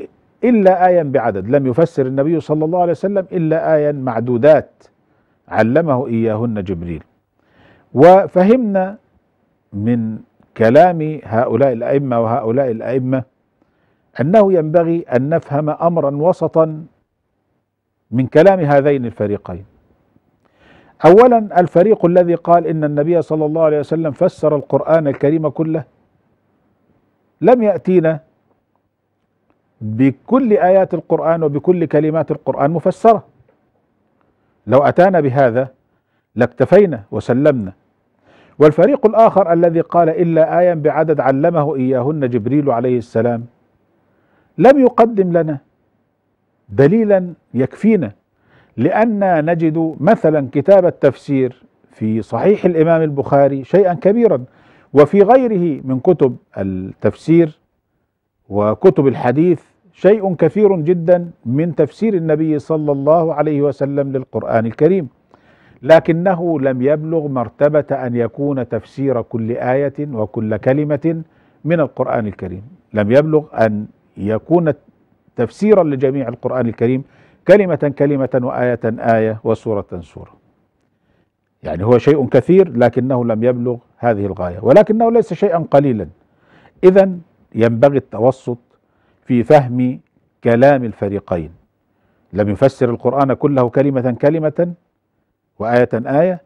إلا آيا بعدد لم يفسر النبي صلى الله عليه وسلم إلا آيا معدودات علمه إياهن جبريل وفهمنا من كلام هؤلاء الأئمة وهؤلاء الأئمة أنه ينبغي أن نفهم أمرا وسطا من كلام هذين الفريقين أولا الفريق الذي قال إن النبي صلى الله عليه وسلم فسر القرآن الكريم كله لم يأتينا بكل آيات القرآن وبكل كلمات القرآن مفسرة لو أتانا بهذا لاكتفينا وسلمنا والفريق الآخر الذي قال إلا آية بعدد علمه إياهن جبريل عليه السلام لم يقدم لنا دليلا يكفينا لأن نجد مثلا كتاب التفسير في صحيح الإمام البخاري شيئا كبيرا وفي غيره من كتب التفسير وكتب الحديث شيء كثير جدا من تفسير النبي صلى الله عليه وسلم للقرآن الكريم لكنه لم يبلغ مرتبة أن يكون تفسير كل آية وكل كلمة من القرآن الكريم لم يبلغ أن يكون تفسيرا لجميع القرآن الكريم كلمة كلمة وآية آية وسورة سورة يعني هو شيء كثير لكنه لم يبلغ هذه الغاية ولكنه ليس شيئا قليلا إذا ينبغي التوسط في فهم كلام الفريقين لم يفسر القرآن كله كلمة كلمة وآية آية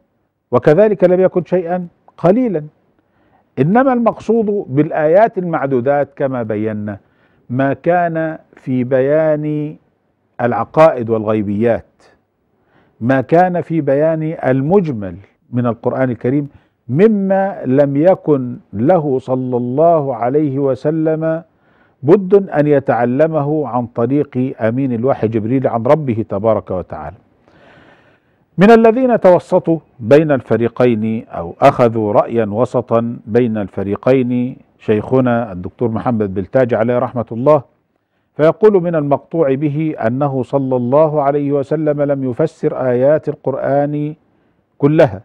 وكذلك لم يكن شيئا قليلا إنما المقصود بالآيات المعدودات كما بينا ما كان في بيان العقائد والغيبيات ما كان في بيان المجمل من القرآن الكريم مما لم يكن له صلى الله عليه وسلم بد أن يتعلمه عن طريق أمين الوحي جبريل عن ربه تبارك وتعالى من الذين توسطوا بين الفريقين أو أخذوا رأيا وسطا بين الفريقين شيخنا الدكتور محمد بلتاج عليه رحمة الله فيقول من المقطوع به أنه صلى الله عليه وسلم لم يفسر آيات القرآن كلها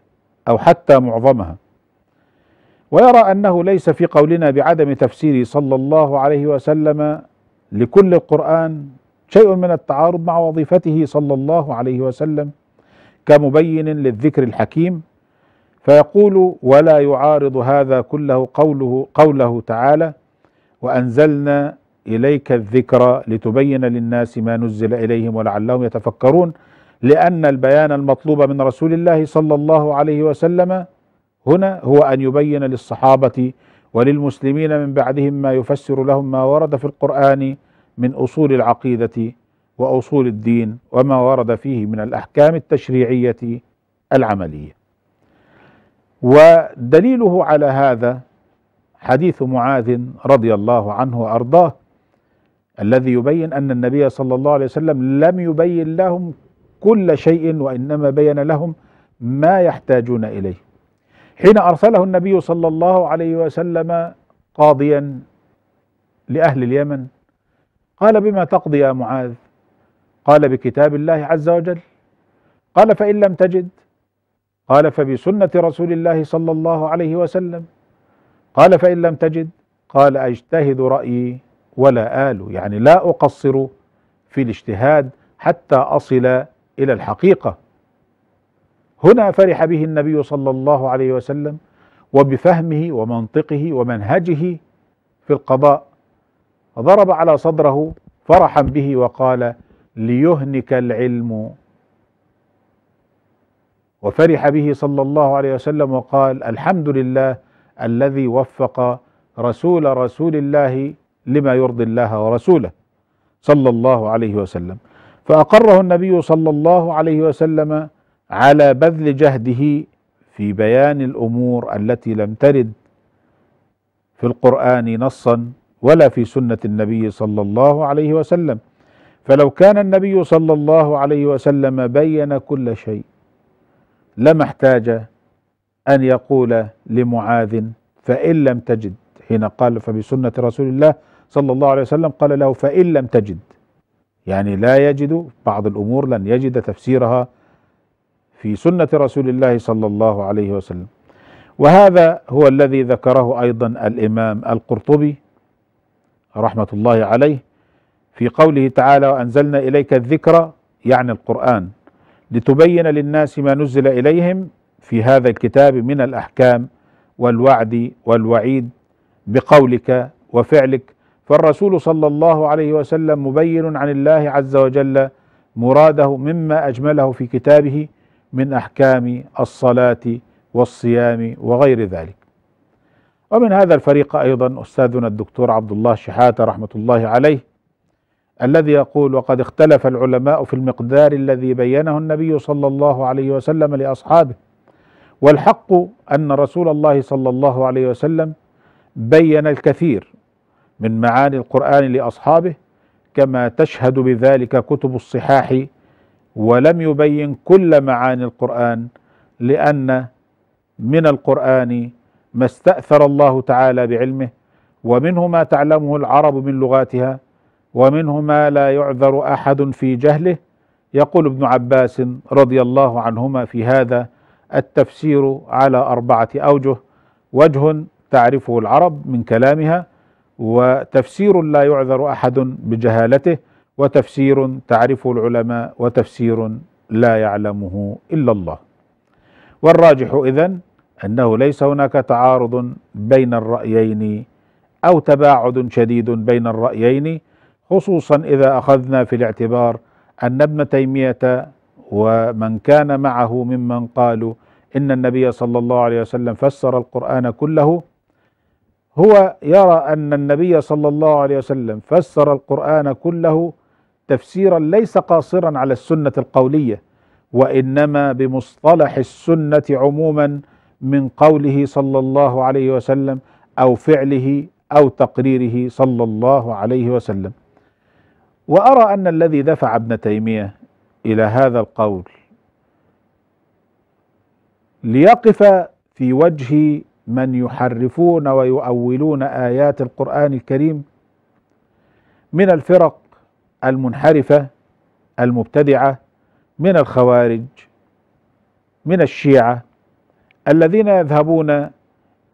أو حتى معظمها ويرى أنه ليس في قولنا بعدم تفسيره صلى الله عليه وسلم لكل القرآن شيء من التعارض مع وظيفته صلى الله عليه وسلم كمبين للذكر الحكيم فيقول ولا يعارض هذا كله قوله قوله تعالى وأنزلنا إليك الذكر لتبين للناس ما نزل إليهم ولعلهم يتفكرون لأن البيان المطلوب من رسول الله صلى الله عليه وسلم هنا هو أن يبين للصحابة وللمسلمين من بعدهم ما يفسر لهم ما ورد في القرآن من أصول العقيدة وأصول الدين وما ورد فيه من الأحكام التشريعية العملية ودليله على هذا حديث معاذ رضي الله عنه وأرضاه الذي يبين أن النبي صلى الله عليه وسلم لم يبين لهم كل شيء وإنما بين لهم ما يحتاجون إليه حين أرسله النبي صلى الله عليه وسلم قاضيا لأهل اليمن قال بما تقضي يا معاذ قال بكتاب الله عز وجل قال فإن لم تجد قال فبسنة رسول الله صلى الله عليه وسلم قال فإن لم تجد قال أجتهد رأيي ولا آل يعني لا أقصر في الاجتهاد حتى أصل إلى الحقيقة هنا فرح به النبي صلى الله عليه وسلم وبفهمه ومنطقه ومنهجه في القضاء ضرب على صدره فرحا به وقال ليهنك العلم وفرح به صلى الله عليه وسلم وقال الحمد لله الذي وفق رسول رسول الله لما يرضي الله ورسوله صلى الله عليه وسلم فأقره النبي صلى الله عليه وسلم على بذل جهده في بيان الامور التي لم ترد في القران نصا ولا في سنه النبي صلى الله عليه وسلم فلو كان النبي صلى الله عليه وسلم بين كل شيء لما احتاج ان يقول لمعاذ فان لم تجد حين قال فبسنه رسول الله صلى الله عليه وسلم قال له فان لم تجد يعني لا يجد بعض الامور لن يجد تفسيرها في سنه رسول الله صلى الله عليه وسلم وهذا هو الذي ذكره ايضا الامام القرطبي رحمه الله عليه في قوله تعالى وانزلنا اليك الذكر يعني القران لتبين للناس ما نزل اليهم في هذا الكتاب من الاحكام والوعد والوعيد بقولك وفعلك فالرسول صلى الله عليه وسلم مبين عن الله عز وجل مراده مما اجمله في كتابه من احكام الصلاه والصيام وغير ذلك. ومن هذا الفريق ايضا استاذنا الدكتور عبد الله شحاته رحمه الله عليه الذي يقول وقد اختلف العلماء في المقدار الذي بينه النبي صلى الله عليه وسلم لاصحابه والحق ان رسول الله صلى الله عليه وسلم بين الكثير من معاني القران لاصحابه كما تشهد بذلك كتب الصحاح ولم يبين كل معاني القرآن لأن من القرآن ما استأثر الله تعالى بعلمه ومنه ما تعلمه العرب من لغاتها ومنه ما لا يعذر أحد في جهله يقول ابن عباس رضي الله عنهما في هذا التفسير على أربعة أوجه وجه تعرفه العرب من كلامها وتفسير لا يعذر أحد بجهالته وتفسير تعرفه العلماء وتفسير لا يعلمه الا الله والراجح اذن انه ليس هناك تعارض بين الرايين او تباعد شديد بين الرايين خصوصا اذا اخذنا في الاعتبار ان ابن تيميه ومن كان معه ممن قالوا ان النبي صلى الله عليه وسلم فسر القران كله هو يرى ان النبي صلى الله عليه وسلم فسر القران كله تفسيرا ليس قاصرا على السنة القولية وإنما بمصطلح السنة عموما من قوله صلى الله عليه وسلم أو فعله أو تقريره صلى الله عليه وسلم وأرى أن الذي دفع ابن تيمية إلى هذا القول ليقف في وجه من يحرفون ويؤولون آيات القرآن الكريم من الفرق المنحرفة المبتدعة من الخوارج من الشيعة الذين يذهبون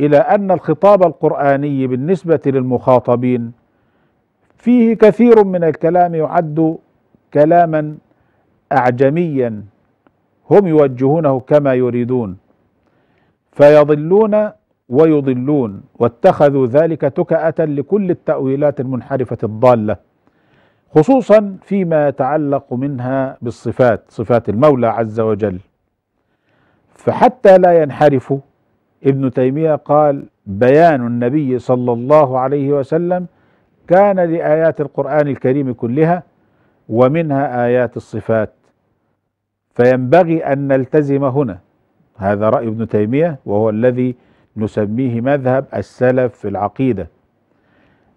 إلى أن الخطاب القرآني بالنسبة للمخاطبين فيه كثير من الكلام يعد كلاما أعجميا هم يوجهونه كما يريدون فيضلون ويضلون واتخذوا ذلك تكأة لكل التأويلات المنحرفة الضالة خصوصا فيما يتعلق منها بالصفات صفات المولى عز وجل فحتى لا ينحرف ابن تيميه قال بيان النبي صلى الله عليه وسلم كان لايات القران الكريم كلها ومنها ايات الصفات فينبغي ان نلتزم هنا هذا راي ابن تيميه وهو الذي نسميه مذهب السلف في العقيده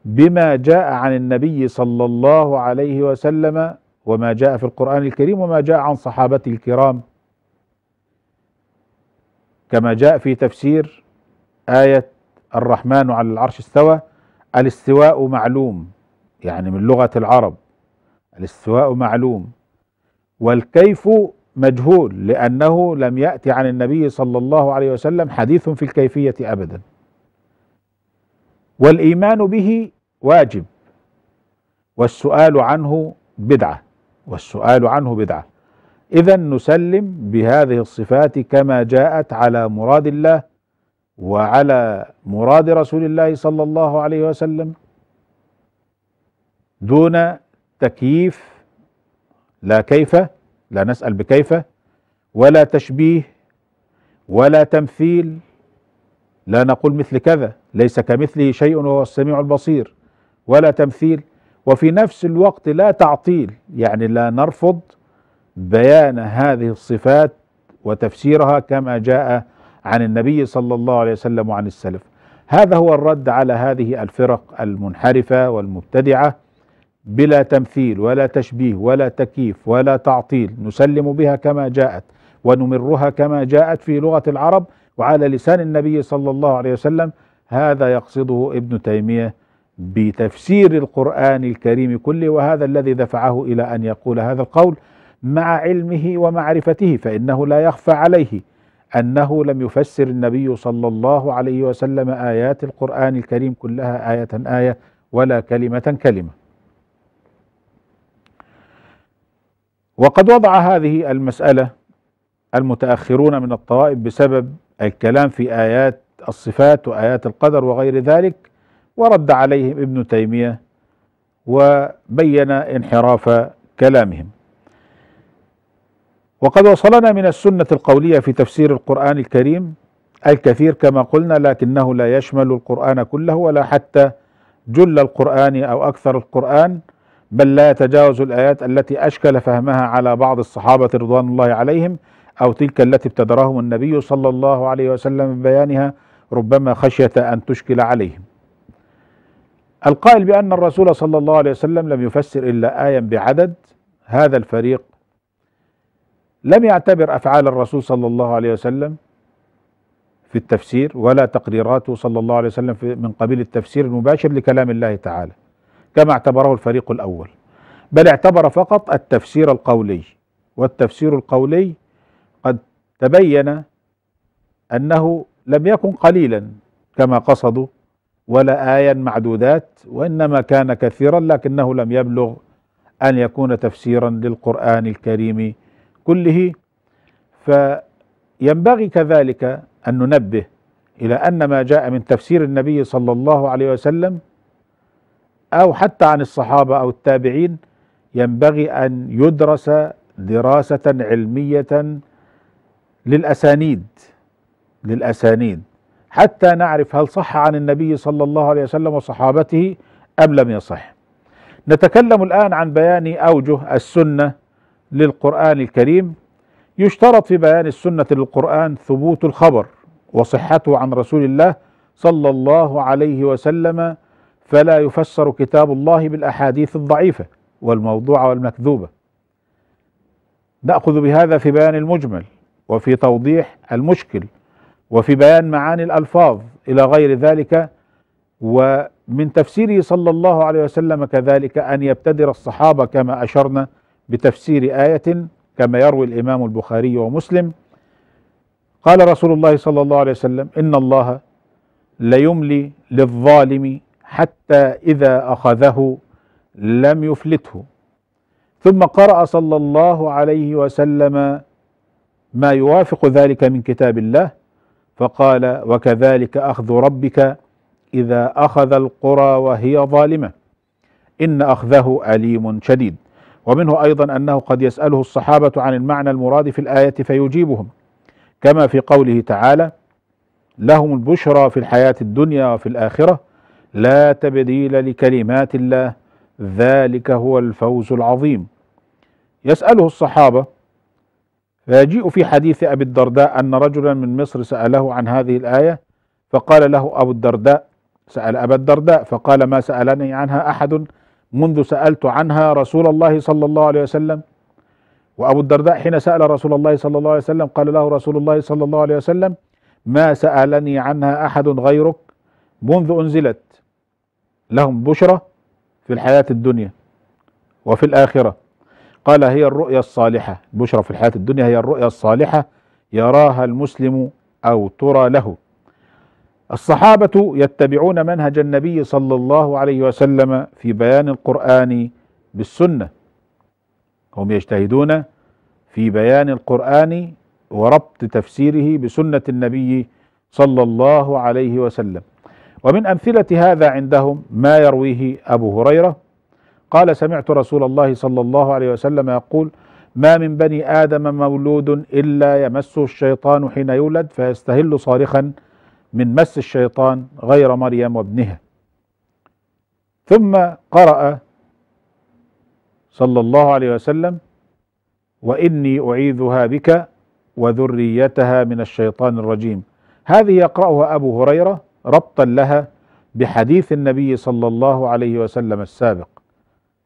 بما جاء عن النبي صلى الله عليه وسلم وما جاء في القرآن الكريم وما جاء عن صحابته الكرام كما جاء في تفسير آية الرحمن على العرش استوى الاستواء معلوم يعني من لغة العرب الاستواء معلوم والكيف مجهول لأنه لم يأتي عن النبي صلى الله عليه وسلم حديث في الكيفية أبدا والإيمان به واجب والسؤال عنه بدعة والسؤال عنه بدعة إذا نسلم بهذه الصفات كما جاءت على مراد الله وعلى مراد رسول الله صلى الله عليه وسلم دون تكييف لا كيف لا نسأل بكيف ولا تشبيه ولا تمثيل لا نقول مثل كذا ليس كمثله شيء وهو السميع البصير ولا تمثيل وفي نفس الوقت لا تعطيل يعني لا نرفض بيان هذه الصفات وتفسيرها كما جاء عن النبي صلى الله عليه وسلم وعن السلف هذا هو الرد على هذه الفرق المنحرفه والمبتدعه بلا تمثيل ولا تشبيه ولا تكييف ولا تعطيل نسلم بها كما جاءت ونمرها كما جاءت في لغه العرب وعلى لسان النبي صلى الله عليه وسلم هذا يقصده ابن تيميه بتفسير القرآن الكريم كله وهذا الذي دفعه إلى أن يقول هذا القول مع علمه ومعرفته فإنه لا يخفى عليه أنه لم يفسر النبي صلى الله عليه وسلم آيات القرآن الكريم كلها آية آية ولا كلمة كلمة وقد وضع هذه المسألة المتأخرون من الطوائف بسبب الكلام في آيات الصفات وآيات القدر وغير ذلك ورد عليهم ابن تيمية وبين انحراف كلامهم وقد وصلنا من السنة القولية في تفسير القرآن الكريم الكثير كما قلنا لكنه لا يشمل القرآن كله ولا حتى جل القرآن أو أكثر القرآن بل لا يتجاوز الآيات التي أشكل فهمها على بعض الصحابة رضوان الله عليهم أو تلك التي ابتدرهم النبي صلى الله عليه وسلم ببيانها ربما خشية أن تشكل عليهم القائل بأن الرسول صلى الله عليه وسلم لم يفسر إلا آيا بعدد هذا الفريق لم يعتبر أفعال الرسول صلى الله عليه وسلم في التفسير ولا تقريراته صلى الله عليه وسلم من قبيل التفسير المباشر لكلام الله تعالى كما اعتبره الفريق الأول بل اعتبر فقط التفسير القولي والتفسير القولي قد تبين أنه لم يكن قليلا كما قصدوا ولا آيا معدودات وإنما كان كثيرا لكنه لم يبلغ أن يكون تفسيرا للقرآن الكريم كله فينبغي كذلك أن ننبه إلى أن ما جاء من تفسير النبي صلى الله عليه وسلم أو حتى عن الصحابة أو التابعين ينبغي أن يدرس دراسة علمية للأسانيد للأسانيد حتى نعرف هل صح عن النبي صلى الله عليه وسلم وصحابته أم لم يصح نتكلم الآن عن بيان أوجه السنة للقرآن الكريم يشترط في بيان السنة للقرآن ثبوت الخبر وصحته عن رسول الله صلى الله عليه وسلم فلا يفسر كتاب الله بالأحاديث الضعيفة والموضوعة والمكذوبة نأخذ بهذا في بيان المجمل وفي توضيح المشكل وفي بيان معاني الألفاظ إلى غير ذلك ومن تفسيره صلى الله عليه وسلم كذلك أن يبتدر الصحابة كما أشرنا بتفسير آية كما يروي الإمام البخاري ومسلم قال رسول الله صلى الله عليه وسلم إن الله ليملي للظالم حتى إذا أخذه لم يفلته ثم قرأ صلى الله عليه وسلم ما يوافق ذلك من كتاب الله فقال وكذلك اخذ ربك اذا اخذ القرى وهي ظالمه ان اخذه اليم شديد ومنه ايضا انه قد يساله الصحابه عن المعنى المراد في الايه فيجيبهم كما في قوله تعالى لهم البشرى في الحياه الدنيا وفي الاخره لا تبديل لكلمات الله ذلك هو الفوز العظيم يساله الصحابه فيجيء في حديث أبي الدرداء أن رجلا من مصر سأله عن هذه الآية فقال له أبو الدرداء سأل أبا الدرداء فقال ما سألني عنها أحد منذ سألت عنها رسول الله صلى الله عليه وسلم وأبو الدرداء حين سأل رسول الله صلى الله عليه وسلم قال له رسول الله صلى الله عليه وسلم ما سألني عنها أحد غيرك منذ أنزلت لهم بشرى في الحياة الدنيا وفي الآخرة قال هي الرؤيا الصالحة البشرى في الحياة الدنيا هي الرؤيا الصالحة يراها المسلم أو ترى له الصحابة يتبعون منهج النبي صلى الله عليه وسلم في بيان القرآن بالسنة هم يجتهدون في بيان القرآن وربط تفسيره بسنة النبي صلى الله عليه وسلم ومن أمثلة هذا عندهم ما يرويه أبو هريرة قال سمعت رسول الله صلى الله عليه وسلم يقول ما من بني آدم مولود إلا يمسه الشيطان حين يولد فيستهل صارخا من مس الشيطان غير مريم وابنها ثم قرأ صلى الله عليه وسلم وإني أعيذها بك وذريتها من الشيطان الرجيم هذه يقرأها أبو هريرة ربطا لها بحديث النبي صلى الله عليه وسلم السابق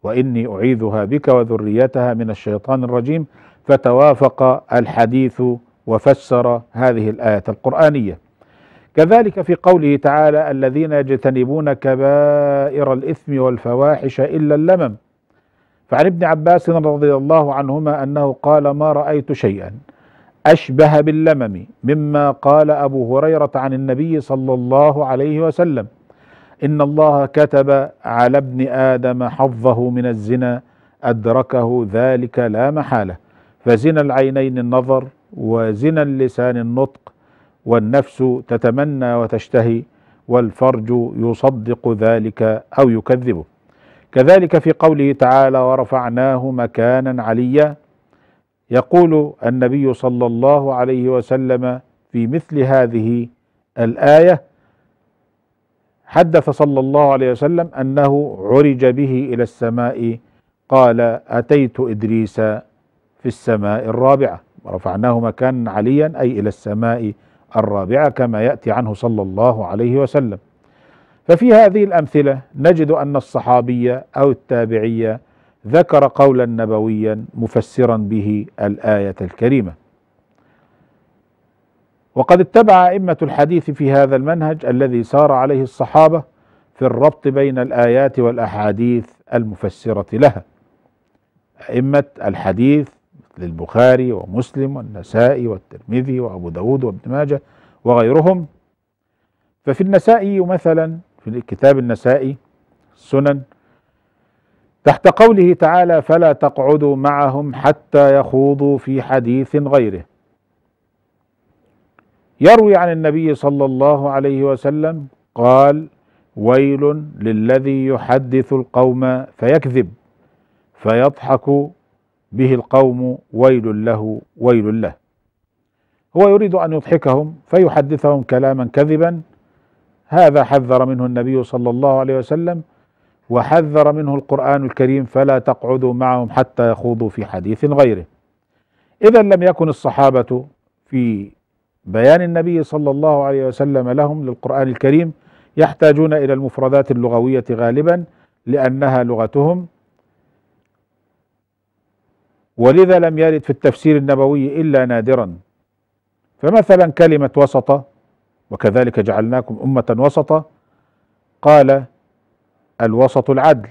واني اعيذها بك وذريتها من الشيطان الرجيم فتوافق الحديث وفسر هذه الايه القرانيه كذلك في قوله تعالى الذين يجتنبون كبائر الاثم والفواحش الا اللمم فعن ابن عباس رضي الله عنهما انه قال ما رايت شيئا اشبه باللمم مما قال ابو هريره عن النبي صلى الله عليه وسلم ان الله كتب على ابن ادم حظه من الزنا ادركه ذلك لا محاله فزنا العينين النظر وزنا اللسان النطق والنفس تتمنى وتشتهي والفرج يصدق ذلك او يكذبه كذلك في قوله تعالى ورفعناه مكانا عليا يقول النبي صلى الله عليه وسلم في مثل هذه الايه حدث صلى الله عليه وسلم أنه عرج به إلى السماء قال أتيت إدريس في السماء الرابعة ورفعناه مكانا عليا أي إلى السماء الرابعة كما يأتي عنه صلى الله عليه وسلم ففي هذه الأمثلة نجد أن الصحابية أو التابعية ذكر قولا نبويا مفسرا به الآية الكريمة وقد اتبع أئمة الحديث في هذا المنهج الذي سار عليه الصحابة في الربط بين الآيات والأحاديث المفسرة لها أئمة الحديث مثل البخاري ومسلم والنسائي والترمذي وأبو داود وابن ماجة وغيرهم ففي النسائي مثلا في كتاب النسائي السنن تحت قوله تعالى فلا تقعدوا معهم حتى يخوضوا في حديث غيره يروي عن النبي صلى الله عليه وسلم قال ويل للذي يحدث القوم فيكذب فيضحك به القوم ويل له ويل له هو يريد ان يضحكهم فيحدثهم كلاما كذبا هذا حذر منه النبي صلى الله عليه وسلم وحذر منه القران الكريم فلا تقعدوا معهم حتى يخوضوا في حديث غيره اذا لم يكن الصحابه في بيان النبي صلى الله عليه وسلم لهم للقرآن الكريم يحتاجون إلى المفردات اللغوية غالبا لأنها لغتهم ولذا لم يرد في التفسير النبوي إلا نادرا فمثلا كلمة وسطة وكذلك جعلناكم أمة وسطة قال الوسط العدل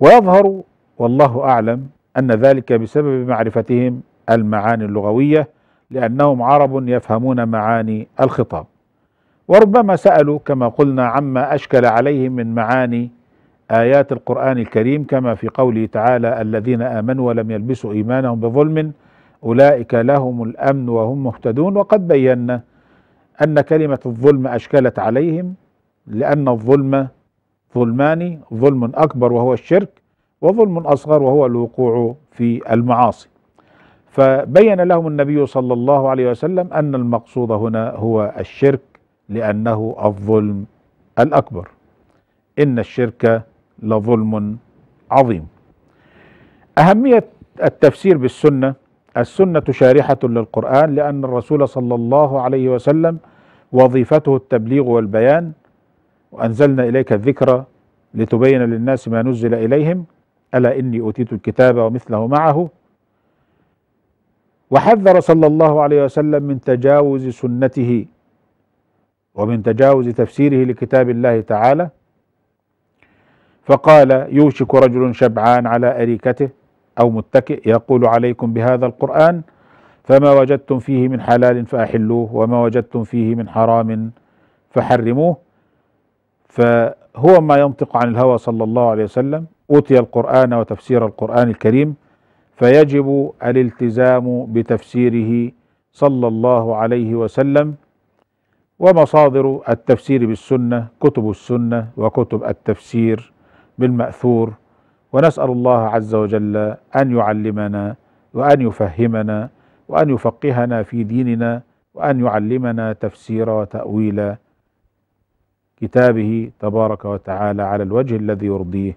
ويظهر والله أعلم أن ذلك بسبب معرفتهم المعاني اللغوية لأنهم عرب يفهمون معاني الخطاب وربما سألوا كما قلنا عما أشكل عليهم من معاني آيات القرآن الكريم كما في قوله تعالى الذين آمنوا ولم يلبسوا إيمانهم بظلم أولئك لهم الأمن وهم مهتدون وقد بينا أن كلمة الظلم أشكلت عليهم لأن الظلم ظلمان ظلم أكبر وهو الشرك وظلم أصغر وهو الوقوع في المعاصي فبين لهم النبي صلى الله عليه وسلم أن المقصود هنا هو الشرك لأنه الظلم الأكبر إن الشرك لظلم عظيم أهمية التفسير بالسنة السنة شارحة للقرآن لأن الرسول صلى الله عليه وسلم وظيفته التبليغ والبيان وأنزلنا إليك الذكر لتبين للناس ما نزل إليهم ألا إني أوتيت الكتاب ومثله معه وحذر صلى الله عليه وسلم من تجاوز سنته ومن تجاوز تفسيره لكتاب الله تعالى فقال يوشك رجل شبعان على أريكته أو متكئ يقول عليكم بهذا القرآن فما وجدتم فيه من حلال فأحلوه وما وجدتم فيه من حرام فحرموه فهو ما ينطق عن الهوى صلى الله عليه وسلم أوتي القرآن وتفسير القرآن الكريم فيجب الالتزام بتفسيره صلى الله عليه وسلم ومصادر التفسير بالسنه كتب السنه وكتب التفسير بالماثور ونسال الله عز وجل ان يعلمنا وان يفهمنا وان يفقهنا في ديننا وان يعلمنا تفسير وتاويل كتابه تبارك وتعالى على الوجه الذي يرضيه